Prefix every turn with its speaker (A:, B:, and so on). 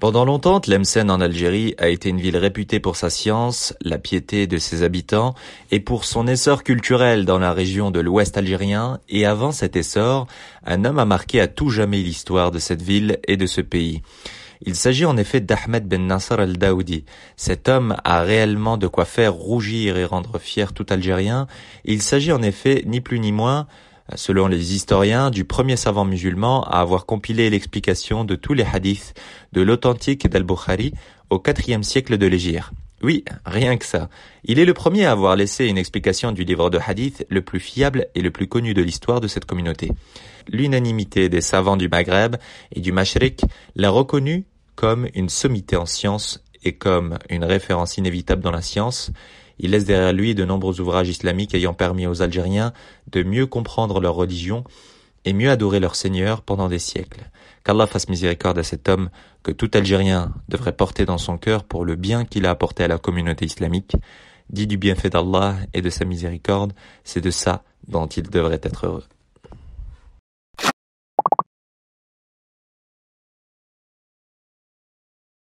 A: Pendant longtemps, Tlemcen en Algérie a été une ville réputée pour sa science, la piété de ses habitants et pour son essor culturel dans la région de l'Ouest algérien et avant cet essor, un homme a marqué à tout jamais l'histoire de cette ville et de ce pays. Il s'agit en effet d'Ahmed Ben Nasser al-Daoudi. Cet homme a réellement de quoi faire rougir et rendre fier tout Algérien. Il s'agit en effet ni plus ni moins euh, selon les historiens, du premier savant musulman à avoir compilé l'explication de tous les hadiths de l'authentique d'Al-Bukhari au quatrième siècle de l'Égypte. Oui, rien que ça. Il est le premier à avoir laissé une explication du livre de hadith le plus fiable et le plus connu de l'histoire de cette communauté. L'unanimité des savants du Maghreb et du Mashriq l'a reconnu comme une sommité en science et comme une référence inévitable dans la science, il laisse derrière lui de nombreux ouvrages islamiques ayant permis aux Algériens de mieux comprendre leur religion et mieux adorer leur Seigneur pendant des siècles. Qu'Allah fasse miséricorde à cet homme que tout Algérien devrait porter dans son cœur pour le bien qu'il a apporté à la communauté islamique. Dit du bienfait d'Allah et de sa miséricorde, c'est de ça dont il devrait être heureux.